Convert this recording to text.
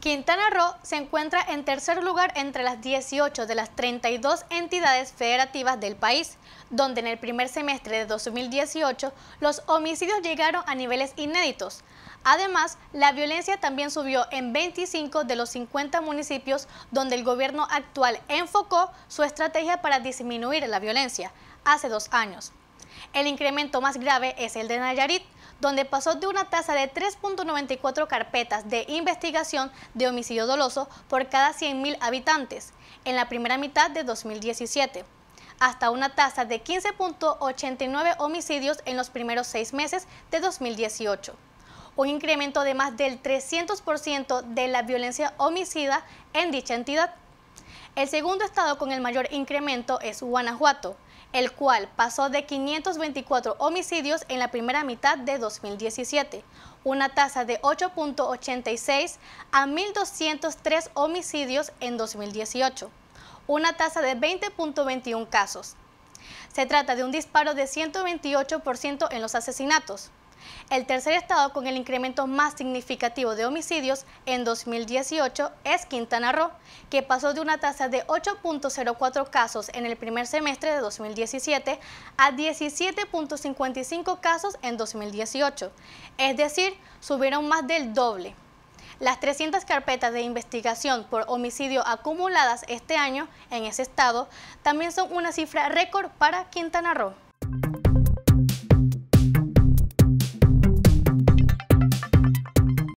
Quintana Roo se encuentra en tercer lugar entre las 18 de las 32 entidades federativas del país, donde en el primer semestre de 2018 los homicidios llegaron a niveles inéditos. Además, la violencia también subió en 25 de los 50 municipios donde el gobierno actual enfocó su estrategia para disminuir la violencia hace dos años. El incremento más grave es el de Nayarit, donde pasó de una tasa de 3.94 carpetas de investigación de homicidio doloso por cada 100.000 habitantes en la primera mitad de 2017 hasta una tasa de 15.89 homicidios en los primeros seis meses de 2018, un incremento de más del 300% de la violencia homicida en dicha entidad. El segundo estado con el mayor incremento es Guanajuato, el cual pasó de 524 homicidios en la primera mitad de 2017, una tasa de 8.86 a 1.203 homicidios en 2018, una tasa de 20.21 casos. Se trata de un disparo de 128% en los asesinatos, el tercer estado con el incremento más significativo de homicidios en 2018 es Quintana Roo, que pasó de una tasa de 8.04 casos en el primer semestre de 2017 a 17.55 casos en 2018, es decir, subieron más del doble. Las 300 carpetas de investigación por homicidio acumuladas este año en ese estado también son una cifra récord para Quintana Roo.